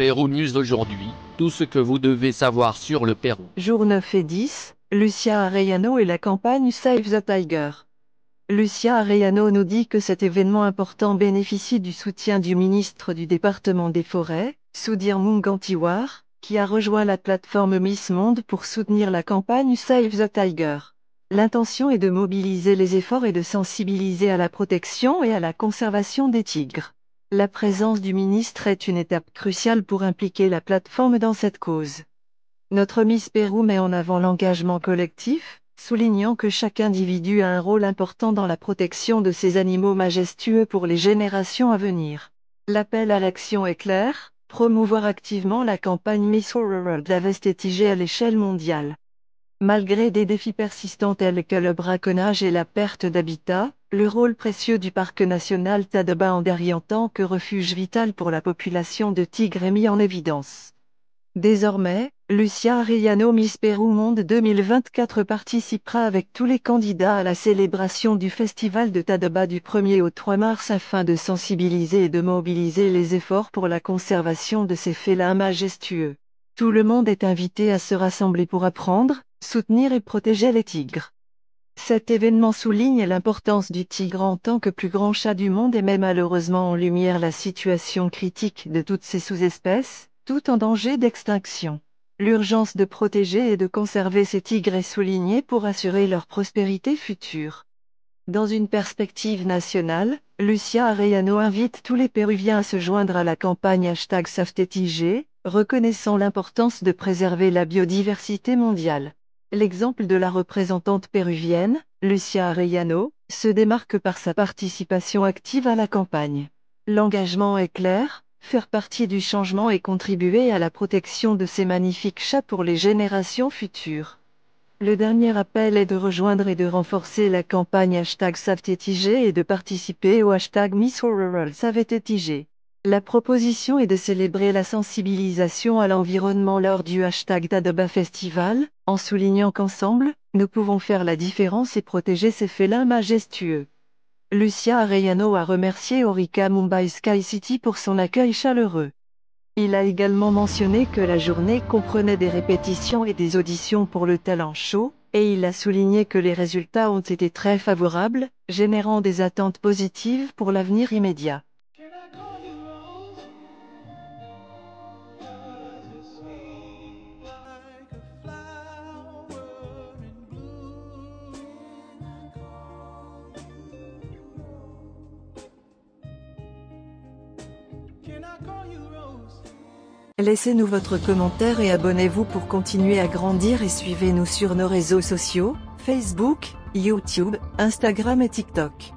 Pérou-News aujourd'hui, tout ce que vous devez savoir sur le Pérou. Jour 9 et 10, Lucia Arellano et la campagne Save the Tiger. Lucia Arellano nous dit que cet événement important bénéficie du soutien du ministre du département des forêts, Soudir Mungantiwar, qui a rejoint la plateforme Miss Monde pour soutenir la campagne Save the Tiger. L'intention est de mobiliser les efforts et de sensibiliser à la protection et à la conservation des tigres. La présence du ministre est une étape cruciale pour impliquer la plateforme dans cette cause. Notre Miss Pérou met en avant l'engagement collectif, soulignant que chaque individu a un rôle important dans la protection de ces animaux majestueux pour les générations à venir. L'appel à l'action est clair, promouvoir activement la campagne Miss World à à l'échelle mondiale. Malgré des défis persistants tels que le braconnage et la perte d'habitat, le rôle précieux du parc national Tadaba andari en tant que refuge vital pour la population de tigres est mis en évidence. Désormais, Lucia Ariano Miss Monde 2024 participera avec tous les candidats à la célébration du festival de Tadaba du 1er au 3 mars afin de sensibiliser et de mobiliser les efforts pour la conservation de ces félins majestueux. Tout le monde est invité à se rassembler pour apprendre, soutenir et protéger les tigres. Cet événement souligne l'importance du tigre en tant que plus grand chat du monde et met malheureusement en lumière la situation critique de toutes ces sous-espèces, tout en danger d'extinction. L'urgence de protéger et de conserver ces tigres est soulignée pour assurer leur prospérité future. Dans une perspective nationale, Lucia Arellano invite tous les Péruviens à se joindre à la campagne hashtag reconnaissant l'importance de préserver la biodiversité mondiale. L'exemple de la représentante péruvienne, Lucia Arellano, se démarque par sa participation active à la campagne. L'engagement est clair, faire partie du changement et contribuer à la protection de ces magnifiques chats pour les générations futures. Le dernier appel est de rejoindre et de renforcer la campagne hashtag SaveTTG et de participer au hashtag MissRuralSaveTTG. La proposition est de célébrer la sensibilisation à l'environnement lors du hashtag Dadoba Festival, en soulignant qu'ensemble, nous pouvons faire la différence et protéger ces félins majestueux. Lucia Arellano a remercié Orica Mumbai Sky City pour son accueil chaleureux. Il a également mentionné que la journée comprenait des répétitions et des auditions pour le talent show, et il a souligné que les résultats ont été très favorables, générant des attentes positives pour l'avenir immédiat. Laissez-nous votre commentaire et abonnez-vous pour continuer à grandir et suivez-nous sur nos réseaux sociaux, Facebook, YouTube, Instagram et TikTok.